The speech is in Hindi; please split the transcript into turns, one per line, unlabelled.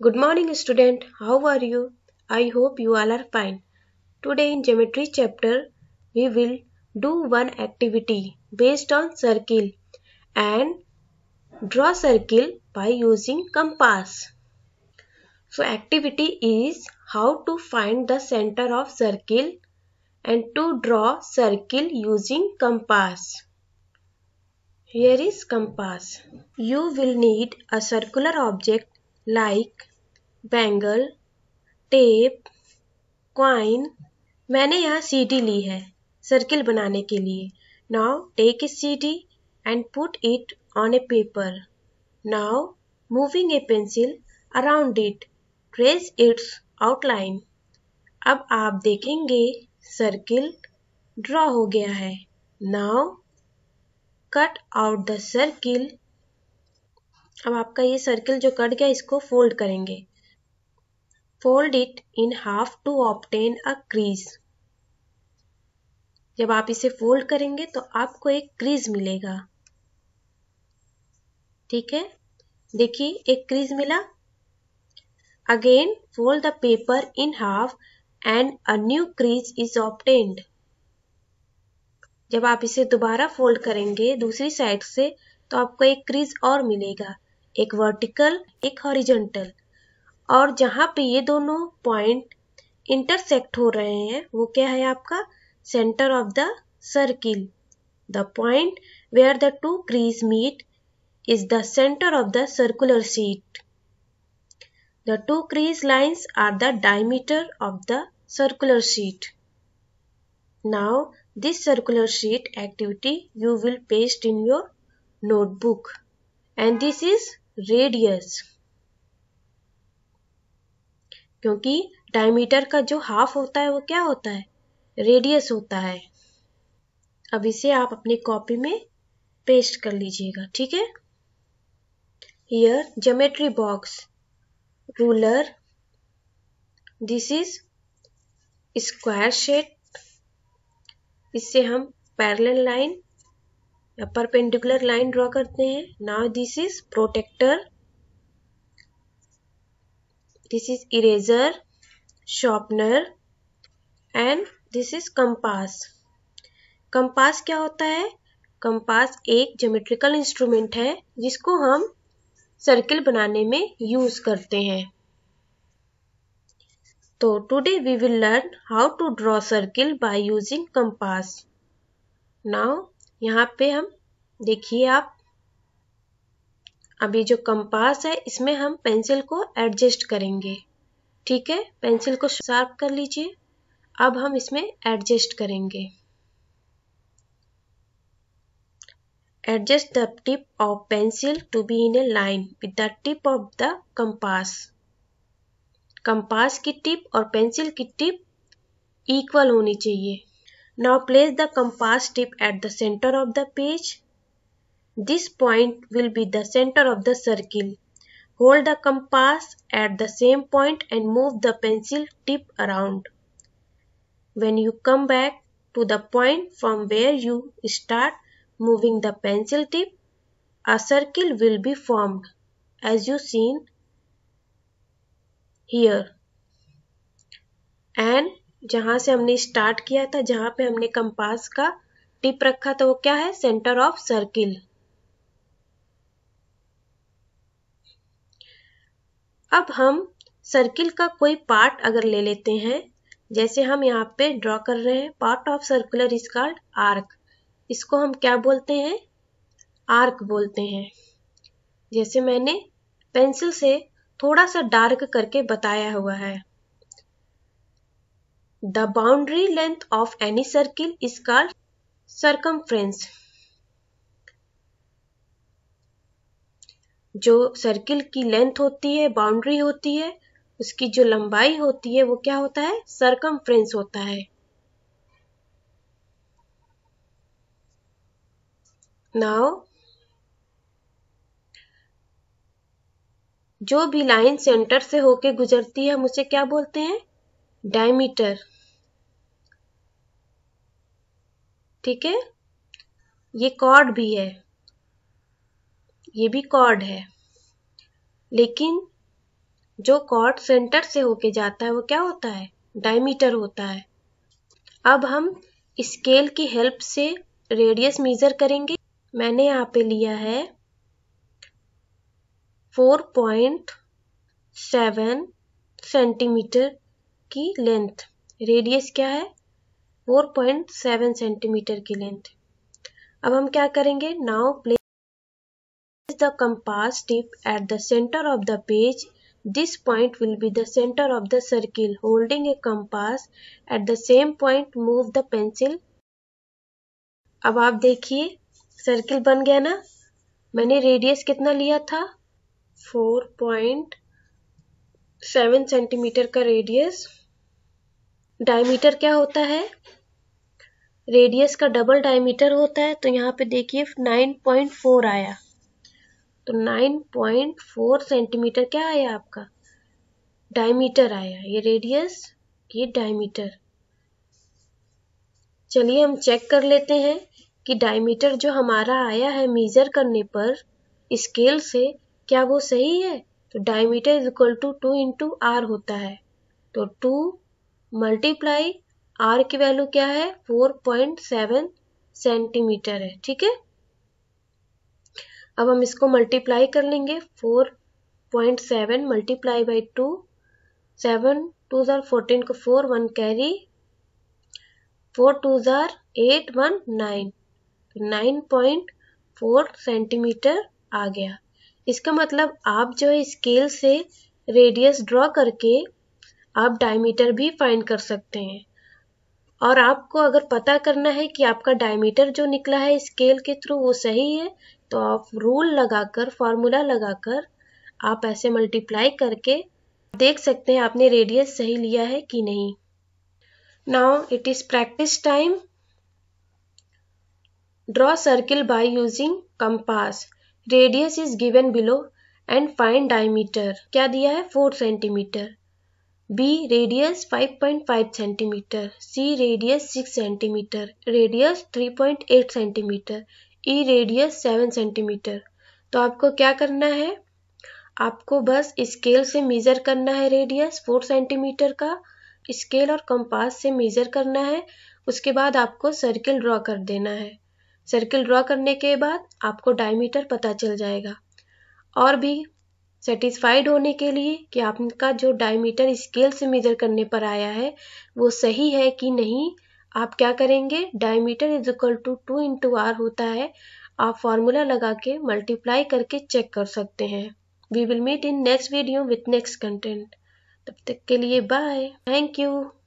Good morning student, how are you? I hope you all are fine. Today in geometry chapter, we will do one activity based on circle and draw circle by using compass. So activity is how to find the center of circle and to draw circle using compass. Here is compass. You will need a circular object like bangle tape coin मैंने यहाँ सीडी ली है सर्किल बनाने के लिए now take a D and put it on a paper now moving a pencil around it trace its outline अब आप देखेंगे सर्किल ड्रॉ हो गया है now cut out the circle अब आपका ये सर्किल जो कट गया इसको फोल्ड करेंगे fold it in half to obtain a crease जब आप इसे फोल्ड करेंगे तो आपको एक क्रीज मिलेगा ठीक है देखिए एक क्रीज मिला again fold the paper in half and a new crease is obtained जब आप इसे दोबारा फोल्ड करेंगे दूसरी साइड से तो आपको एक क्रीज और मिलेगा एक वर्टिकल एक हॉरिजेंटल और जहां पे ये दोनों पॉइंट इंटरसेक्ट हो रहे हैं वो क्या है आपका centre of the circle the point where the two crease meet is the centre of the circular sheet the two crease lines are the diameter of the circular sheet now this circular sheet activity you will paste in your notebook and this is radius क्योंकि डायमीटर का जो हाफ होता है वो क्या होता है रेडियस होता है अब इसे आप अपनी कॉपी में पेस्ट कर लीजिएगा ठीक है here geometry box ruler this is square shape इससे हम parallel line perpendicular line draw करते हैं now this is protractor this is eraser sharpener and this is compass compass क्या होता है कंपास एक जोमेट्रिकल इंस्ट्रूमेंट है जिसको हम सर्किल बनाने में यूज करते हैं तो today we will learn how to draw circle by using compass now यहाँ पे हम देखिए आप अभी जो कंपास है इसमें हम पेंसिल को एडजस्ट करेंगे ठीक है पेंसिल को शार्प कर लीजिए अब हम इसमें एडजस्ट करेंगे adjust the tip of pencil to be in a line with the tip of the compass compass की टिप और पेंसिल की टिप इक्वल होनी चाहिए Now place the compass tip at the center of the page. This point will be the center of the circle. Hold the compass at the same point and move the pencil tip around. When you come back to the point from where you start moving the pencil tip, a circle will be formed as you seen here and जहां से हमने स्टार्ट किया था जहां पे हमने कंपास का टिप रखा था वो क्या है सेंटर ऑफ सर्किल अब हम सर्किल का कोई पार्ट अगर ले लेते हैं जैसे हम यहाँ पे ड्रॉ कर रहे हैं part of circular is called arc इसको हम क्या बोलते हैं आर्क बोलते हैं जैसे मैंने पेंसिल से थोड़ा सा डार्क करके बताया हुआ है the boundary length of any circle is called circumference. जो सर्किल की लेंथ होती है बाउंड्री होती है उसकी जो लंबाई होती है वो क्या होता है सर्कमफ्रेंस होता है नाउ जो भी लाइन सेंटर से होके गुजरती है हम उसे क्या बोलते हैं डायमीटर ठीक है ये कॉर्ड भी है ये भी कॉर्ड है लेकिन जो कॉर्ड सेंटर से होके जाता है वो क्या होता है डायमीटर होता है अब हम स्केल की हेल्प से रेडियस मेजर करेंगे मैंने यहाँ पे लिया है 4.7 सेंटीमीटर की लेंथ रेडियस क्या है 4.7 सेंटीमीटर की लेंथ अब हम क्या करेंगे now place the compass tip at the centre of the page this point will be the centre of the circle holding a compass at the same point move the pencil अब आप देखिए सर्किल बन गया ना मैंने रेडियस कितना लिया था 4.7 सेंटीमीटर का रेडियस डायमीटर क्या होता है रेडियस का डबल डायमीटर होता है तो यहाँ पे देखिए 9.4 आया तो 9.4 सेंटीमीटर क्या आया आपका डायमीटर आया ये रेडियस ये डायमीटर चलिए हम चेक कर लेते हैं कि डायमीटर जो हमारा आया है मेजर करने पर स्केल से क्या वो सही है तो diameter is equal to two into R होता है तो टू मल्टीप्लाई आर की वैल्यू क्या है 4.7 सेंटीमीटर है ठीक है अब हम इसको मल्टीप्लाई कर लेंगे 4.7 multiply by two seven two जार फोर्टीन को four one carry four two जार eight one nine nine point four centimetre आ गया इसका मतलब आप जो है स्केल से रेडियस ड्रॉ करके आप डायमीटर भी फाइंड कर सकते हैं और आपको अगर पता करना है कि आपका डायमीटर जो निकला है स्केल के थ्रू वो सही है तो आप रूल लगाकर फॉर्मूला लगाकर आप ऐसे मल्टीप्लाई करके देख सकते हैं आपने रेडियस सही लिया है कि नहीं now it is practice time draw circle by using compass radius is given below and find diameter क्या दिया है four centimetre B radius 5.5 centimetre C radius 6 centimetre radius 3.8 centimetre E radius 7 centimetre तो आपको क्या करना है आपको बस स्केल से मेजर करना है रेडियस 4 सेंटीमीटर का स्केल और कंपास से मेजर करना है उसके बाद आपको सर्किल ड्रॉ कर देना है सर्किल ड्रॉ करने के बाद आपको डायमीटर पता चल जाएगा और भी सेटिस्फाइड होने के लिए कि आपका जो डायमीटर स्केल से मेजर करने पर आया है वो सही है कि नहीं आप क्या करेंगे diameter is equal to two into R होता है आप फॉर्मूला लगा के मल्टीप्लाई करके चेक कर सकते हैं we will meet in next video with next content तब तक के लिए बाय थैंक यू